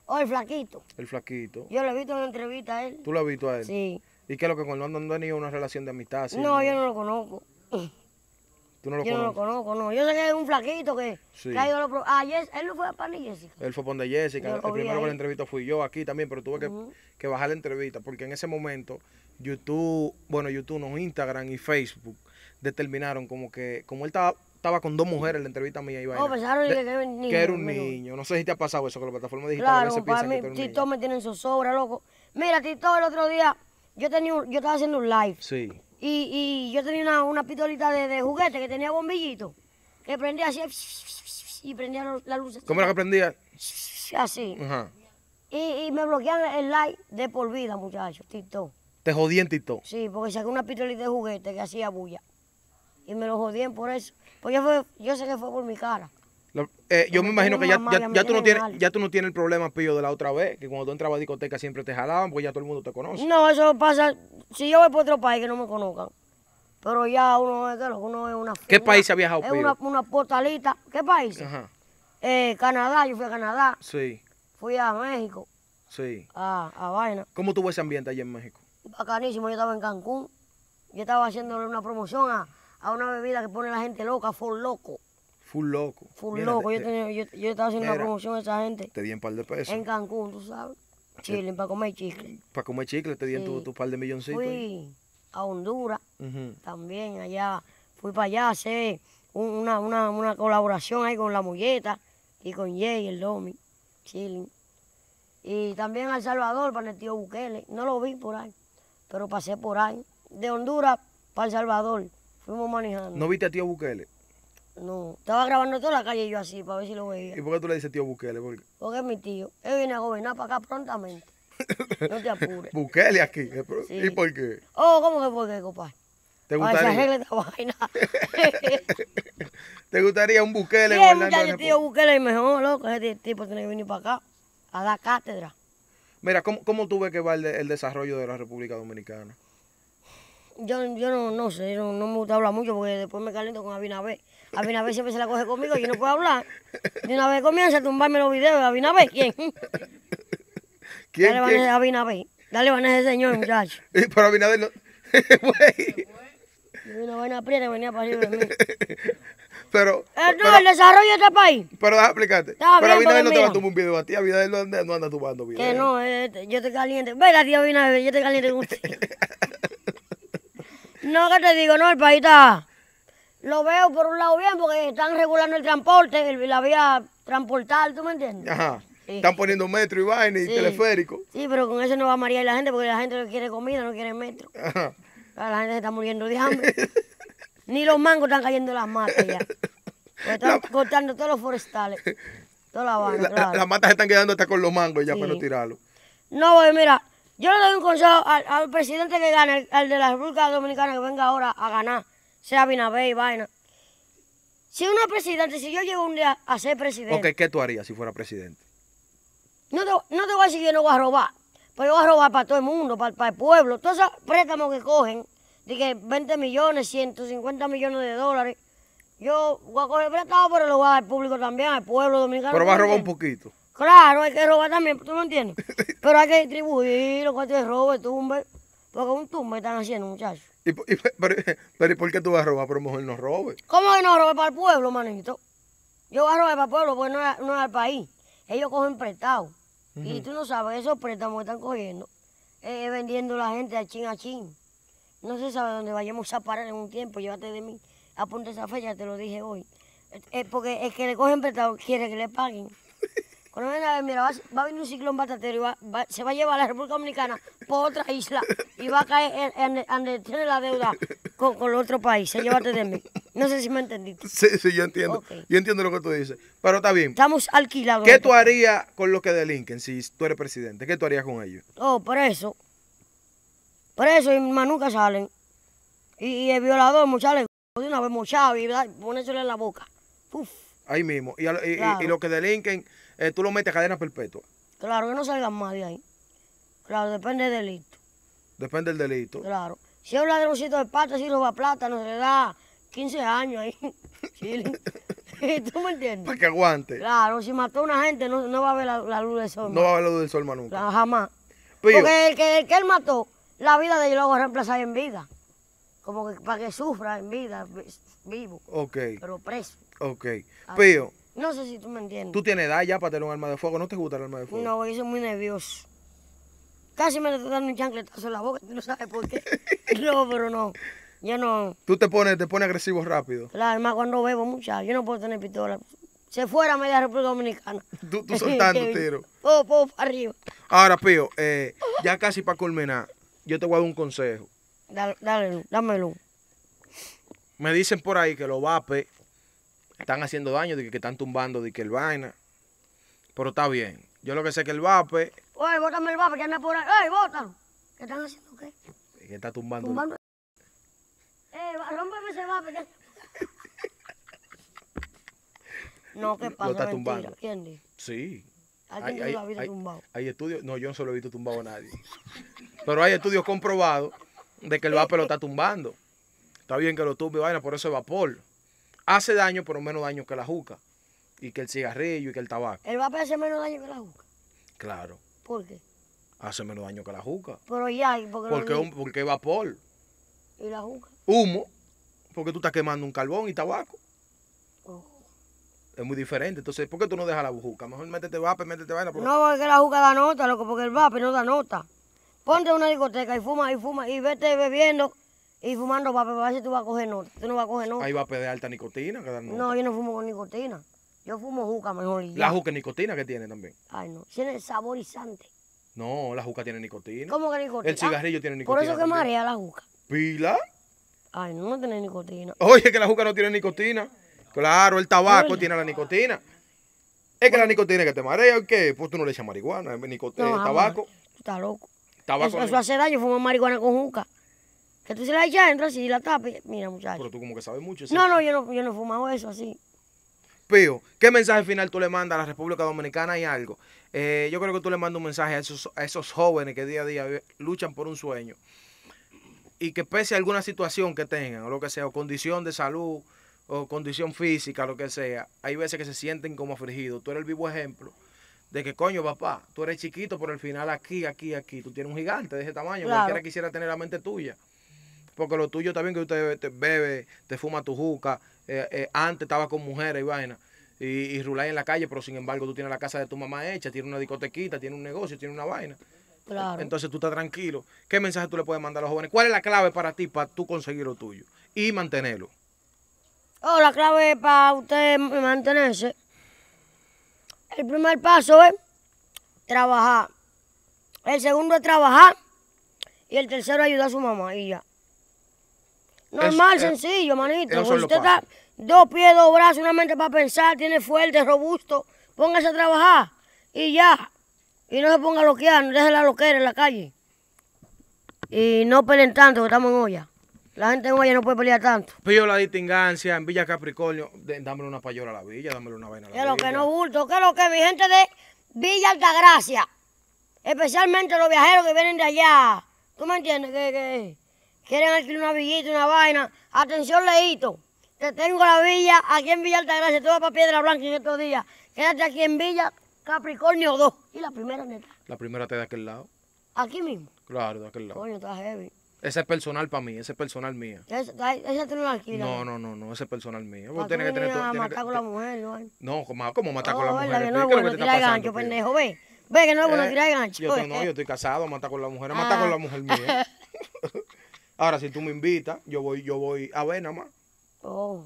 o oh, el flaquito. El flaquito. Yo lo he visto en una entrevista a él. ¿Tú lo has visto a él? Sí. ¿Y qué es lo que con no, no han tenido una relación de amistad? No, yo no lo conozco. ¿Tú no lo yo no lo conozco, no. Yo sé que es un flaquito que... Sí. ido a los... ah, yes, él no fue a pan de Jessica. Él fue a Ponde Jessica. el primero que la entrevista fui yo aquí también, pero tuve que, que bajar la entrevista porque en ese momento YouTube, bueno, YouTube no, Instagram y Facebook determinaron como que, como él estaba estaba con dos mujeres en la entrevista mía y No, pensaron que, era un niño. Que era un niño. No sé si te ha pasado eso, con la plataforma digital claro, para mí, Tito me tienen zozobra, loco. Mira, Tito, el otro día, yo tenía un, yo estaba haciendo un live. Sí. Y, y yo tenía una, una pistolita de, de, juguete que tenía bombillito. Que prendía así y prendía la luz. ¿Cómo era que prendía? Así. Ajá. Y, me bloquean el live de por vida, muchachos, Tito. Te jodí en Tito. Sí, porque saqué una pistolita de juguete que hacía bulla y me lo jodían por eso. Pues ya fue, yo sé que fue por mi cara. Eh, yo me imagino que ya, tú no tienes, ya tú no tienes el problema, Pío, de la otra vez, que cuando tú entrabas a discoteca siempre te jalaban, pues ya todo el mundo te conoce. No, eso pasa, si yo voy por otro país que no me conozcan, pero ya uno es, que uno es una... ¿Qué país país ha viajado, Pío? Es una, portalita, ¿qué país? Eh, Canadá, yo fui a Canadá. Sí. Fui a México. Sí. A, Vaina. ¿Cómo tuvo ese ambiente allá en México? Bacanísimo, yo estaba en Cancún, yo estaba haciéndole una promoción a a una bebida que pone la gente loca, full loco. Full loco. Full loco. yo, tenía, yo, estaba haciendo la una promoción a esa gente. Te di un par de pesos. En Cancún, tú sabes. Eh, Chile, para comer chicle. Para comer chicle, te di tu, par de milloncitos. Fui a Honduras también, allá. Fui para allá a hacer una, una, una, colaboración ahí con La Mulleta y con Jay, el Domi, Chile. Y también a El Salvador para el tío Bukele. No lo vi por ahí, pero pasé por ahí. De Honduras para El Salvador. Fuimos manejando. ¿No viste a tío Bukele? No, estaba grabando toda la calle yo así para ver si lo veía. ¿Y por qué tú le dices tío Bukele? Porque es mi tío. Él viene a gobernar para acá prontamente. No te apures. Bukele aquí. ¿eh? ¿Y por qué? Oh, ¿cómo que por qué, compadre? ¿Te gustaría? esta vaina. ¿Te gustaría un Bukele? Sí, el tío Bukele es mejor, loco. Ese tipo tiene que venir para acá a dar cátedra. Mira, ¿cómo, cómo tú ves que va el desarrollo de la República Dominicana? yo, yo no, no sé, no, no, me gusta hablar mucho porque después me caliento con Abinabé. Abinabé siempre se la coge conmigo, yo no puedo hablar. De una vez comienza a tumbarme los videos. de quién? ¿Quién? Dale, quién? A Dale, van a ese señor, muchacho. Pero Abinabel no... Bueno, una buena prieta venía para arriba de mí. Pero... no, eh, el desarrollo de este país. Pero déjame explicarte. pero Abinader no te va a tumbar un video a ti. Abinader no, anda tumbando videos. Que no, eh, yo te caliente. venga a Abinader, yo te caliente con usted. No, que te digo, no, el país está... Lo veo por un lado bien porque están regulando el transporte, la vía transportal, ¿tú me entiendes? Ajá. Están poniendo metro y vaina y teleférico. Sí, pero con eso no va a marear la gente porque la gente no quiere comida, no quiere metro. Ajá. Ah, la gente se está muriendo de hambre. Ni los mangos están cayendo las matas ya. están cortando todos los forestales. Todas las vaina. Las matas se están quedando hasta con los mangos ya para no tirarlos. No, pues mira, yo le doy un consejo al, presidente que gane, el de la República Dominicana que venga ahora a ganar, sea Binabé y vaina. Si es presidente, si yo llego un día a ser presidente. Ok, ¿qué tú harías si fuera presidente? No te, voy a decir que yo no voy a robar, pero pues yo voy a robar para todo el mundo, para, el pueblo. Todos esos préstamos que cogen, de que 20 millones, 150 millones de dólares, yo voy a coger prestado, pero lo voy a dar al público también, al pueblo dominicano. Pero va a robar un poquito. Claro, hay que robar también, ¿tú no entiendes? Pero hay que distribuir los que te robe, tumbe. Porque un tumbe están haciendo, muchachos. y pero, por qué tú vas a robar? Pero mujer no robe. ¿Cómo que no robe para el pueblo, manito? Yo voy a robar para el pueblo porque no es, no es al país. Ellos cogen prestado. Y tú no sabes, esos préstamos que están cogiendo, eh, eh, vendiendo la gente a chin a chin. No se sabe dónde vayamos a parar en un tiempo. Llévate de mí. Apunta esa fecha, te lo dije hoy. Eh, eh, porque el que le cogen prestado quiere que le paguen mira, va, a venir un ciclón batatero y se va a llevar a la República Dominicana por otra isla y va a caer en, donde tiene la deuda con, con otro país. Se llévate de mí. No sé si me entendiste. Sí, sí, yo entiendo. Yo entiendo lo que tú dices. Pero está bien. Estamos alquilados. ¿Qué tú harías con los que delinquen si tú eres presidente? ¿Qué tú harías con ellos? Oh, por eso. Por eso, y más nunca salen. Y, y el violador, muchachos, de una vez mochado y eso en la boca. Ahí mismo. Y, y, y los que delinquen eh, tú lo metes a cadena perpetua. Claro, que no salgan más de ahí. Claro, depende del delito. Depende del delito. Claro. Si es un ladroncito de pata, si roba plata, no se le da 15 años ahí. Chile. ¿Tú me entiendes? Para que aguante. Claro, si mató a una gente, no, no va a ver la, luz del sol. No va a ver la luz del sol jamás. Porque el que, que él mató, la vida de él lo va a reemplazar en vida. Como que para que sufra en vida, vivo. Ok. Pero preso. Ok. No sé si tú me entiendes. Tú tienes edad ya para tener un arma de fuego. ¿No te gusta el arma de fuego? No, porque soy muy nervioso. Casi me dando un chancletazo en la boca, tú no sabes por qué. no, pero no. Yo no. Tú te pones, te pones agresivo rápido. Claro, arma cuando bebo, mucho. Yo no puedo tener pistola. Se fuera media República Dominicana. Tú, tú soltando tiro. Oh, oh, para arriba. Ahora, Pío, eh, ya casi para culminar, yo te voy a dar un consejo. Dale, dámelo. Me dicen por ahí que los vapes están haciendo daño, de que, están tumbando, de que el vaina. Pero está bien. Yo lo que sé es que el vape. Oye, bótame el vape, que anda por ahí. bótalo. ¿Qué están haciendo qué? Que está tumbando. Eh, rompeme ese vape. Que... no, ¿qué pasa? Lo está Mentira. tumbando. ¿Quién dice? Sí. Hay, visto tumbado? hay, estudios, no, yo no se lo he visto tumbado a nadie. Pero hay estudios comprobados de que el vape lo está tumbando. Está bien que lo tumbe vaina, por eso es vapor hace daño, pero menos daño que la juca. Y que el cigarrillo y que el tabaco. ¿El vape hace menos daño que la juca? Claro. ¿Por qué? Hace menos daño que la juca. Pero ya, por qué porque, porque vapor. ¿Y la juca? Humo, porque tú estás quemando un carbón y tabaco. Oh. Es muy diferente. Entonces, ¿por qué tú no dejas la juca? Mejor métete vape, métete vaina. No, porque la juca da nota, loco, porque el vape no da nota. Ponte una discoteca y fuma y fuma y vete bebiendo y fumando para ver si tú vas a coger no Tú no vas a coger no Ahí va a pedir alta nicotina. Que no, yo no fumo con nicotina. Yo fumo juca mejor. la juca nicotina que tiene también. Ay, no. Tiene saborizante. No, la juca tiene nicotina. ¿Cómo que nicotina? El cigarrillo tiene nicotina. Por eso que marea la juca. ¿Pila? Ay, no, no tiene nicotina. Oye, que la juca no tiene nicotina. Claro, el tabaco tiene la nicotina. Es que la nicotina que te marea, ¿o qué? Pues tú no le echas marihuana, nicotina, eh, tabaco. Tú estás loco. Tabaco eso, hace daño, fumar marihuana con juca. Que tú se la echas entras y la tapas. Mira, muchachos. Pero tú como que sabes mucho. ¿sí? No, no, yo no, yo no he fumado eso así. Pío, ¿qué mensaje final tú le mandas a la República Dominicana y algo? Eh, yo creo que tú le mandas un mensaje a esos, a esos jóvenes que día a día luchan por un sueño y que pese a alguna situación que tengan, o lo que sea, o condición de salud, o condición física, lo que sea, hay veces que se sienten como afligidos. Tú eres el vivo ejemplo de que, coño, papá, tú eres chiquito, pero al final aquí, aquí, aquí, tú tienes un gigante de ese tamaño, cualquiera quisiera tener la mente tuya. Porque lo tuyo también que usted bebe, te fuma tu juca. Eh, eh, antes estaba con mujeres y vaina. Y, y en la calle, pero sin embargo tú tienes la casa de tu mamá hecha, tiene una discotequita, tiene un negocio, tiene una vaina. Claro. Entonces tú estás tranquilo. ¿Qué mensaje tú le puedes mandar a los jóvenes? ¿Cuál es la clave para ti para tú conseguir lo tuyo y mantenerlo? Oh, la clave para usted mantenerse. El primer paso es trabajar. El segundo es trabajar. Y el tercero es ayudar a su mamá y ya. Normal, eh, sencillo, manito. Si usted está dos pies, dos brazos, una mente para pensar, tiene fuerte, robusto. Póngase a trabajar y ya. Y no se ponga a loquear, no deje la loquera en la calle. Y no peleen tanto, que estamos en olla. La gente en olla no puede pelear tanto. Pío la distingancia en Villa Capricornio. Dámelo una payola a la villa, dámelo una vaina a la ¿Qué lo que no bulto, que lo que mi gente de Villa Altagracia. Especialmente los viajeros que vienen de allá. ¿Tú me entiendes? qué qué quieren alquilar una villita, una vaina. Atención, Leito. Te tengo la villa aquí en Villa Altagracia. Tú vas para Piedra Blanca en estos días. Quédate aquí en Villa Capricornio 2. ¿Y la primera neta? La primera te de aquel lado. ¿Aquí mismo? Claro, de aquel lado. Coño, está heavy. Ese es personal para mí, ese es personal mío. Ese, ese una no lo No, no, no, no, ese es personal mío. Vos tenés que tener todo. matar con la mujer, ¿no? No, ¿cómo, matar con la oh, mujer? No, no, no, tira gancho, pendejo, ve. Ve que no es bueno eh, tirar gancho. Yo, pues. no, yo estoy casado, matar con la mujer, matar con ah. la mujer mía. Ahora, si tú me invitas, yo voy, yo voy a ver nada más. Oh.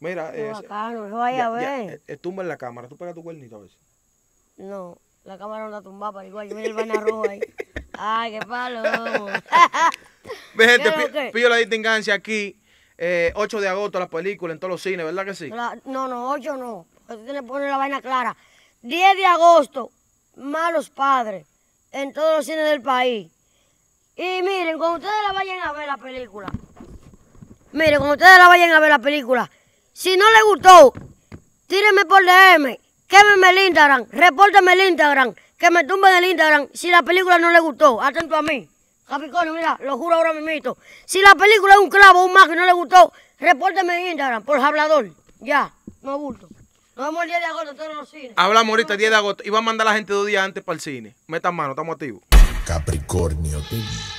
Mira, no, bacano, no yo a ver. Eh, tumba en la cámara, tú pegas tu cuernito a veces. No, la cámara no la tumbaba, para igual, mira el vaina rojo ahí. Ay, qué palo. Ve gente, pillo la distingancia aquí. Eh, 8 de agosto la película en todos los cines, ¿verdad que sí? no, no, 8 no. Tienes que poner la vaina clara. 10 de agosto, Malos Padres, en todos los cines del país. Y miren, cuando ustedes la vayan a ver la película, miren, cuando ustedes la vayan a ver la película, si no les gustó, tírenme por DM, quémeme el Instagram, repórtame el Instagram, que me tumben el Instagram si la película no les gustó. Atento a mí. Capricornio, mira, lo juro ahora mismo. Si la película es un clavo, un mago y no le gustó, repórteme en Instagram, por hablador. Ya, no gusto, Nos vemos el 10 de agosto, todos los cines. Hablamos ahorita el 10 de agosto y a mandar a la gente dos días antes para el cine. Metan mano, estamos activos. Capricornio, te